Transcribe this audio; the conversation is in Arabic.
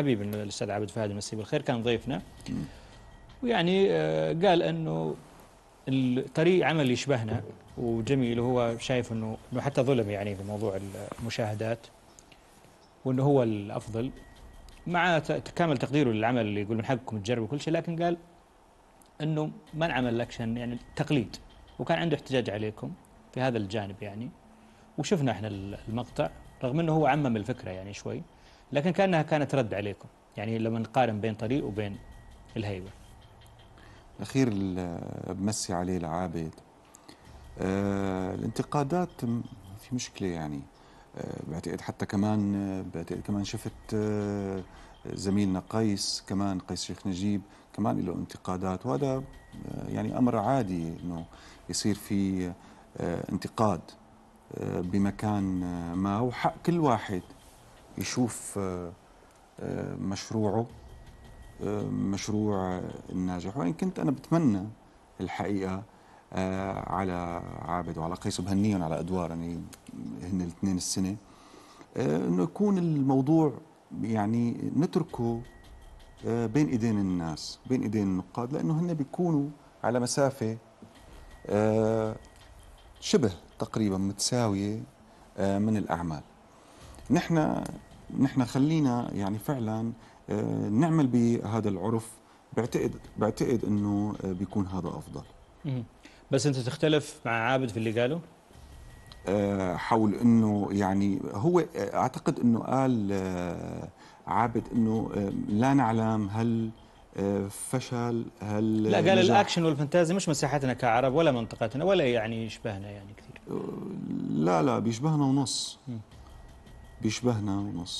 حبيب الاستاذ عبد فهد المسي بالخير كان ضيفنا ويعني آه، قال انه الطريق عمل يشبهنا وجميل وهو شايف انه انه حتى ظلم يعني في موضوع المشاهدات وانه هو الافضل مع كامل تقديره للعمل اللي يقول من حقكم تجربوا كل شيء لكن قال انه ما انعمل الاكشن يعني تقليد وكان عنده احتجاج عليكم في هذا الجانب يعني وشفنا احنا المقطع رغم انه هو عمم الفكره يعني شوي لكن كأنها كانت رد عليكم يعني لما نقارن بين طريق وبين الهيبة الأخير بمسي عليه العابد آه الانتقادات في مشكلة يعني آه، بعتقد حتى كمان آه، بعتقد كمان شفت آه، زميلنا قيس كمان قيس شيخ نجيب كمان له انتقادات وهذا يعني أمر عادي أنه يصير في انتقاد بمكان ما وحق كل واحد يشوف آه، آه، مشروعه آه، مشروع الناجح وإن كنت أنا بتمنى الحقيقة على عابد وعلى قيس بهنيهم على أدوار يعني هن الاثنين السنة أنه يكون الموضوع يعني نتركه بين إيدين الناس بين إيدين النقاد لأنه هن بيكونوا على مسافة شبه تقريبا متساوية من الأعمال نحن نحن خلينا يعني فعلا آه، نعمل بهذا العرف بعتقد بعتقد انه آه، بيكون هذا افضل بس انت تختلف مع عابد في اللي قاله آه، حول انه يعني هو اعتقد انه قال عابد انه لا نعلم هل فشل هل لا قال الاكشن والفانتازي مش مساحتنا كعرب ولا منطقتنا ولا يعني يشبهنا يعني كثير لا لا بيشبهنا ونص بيشبهنا ونص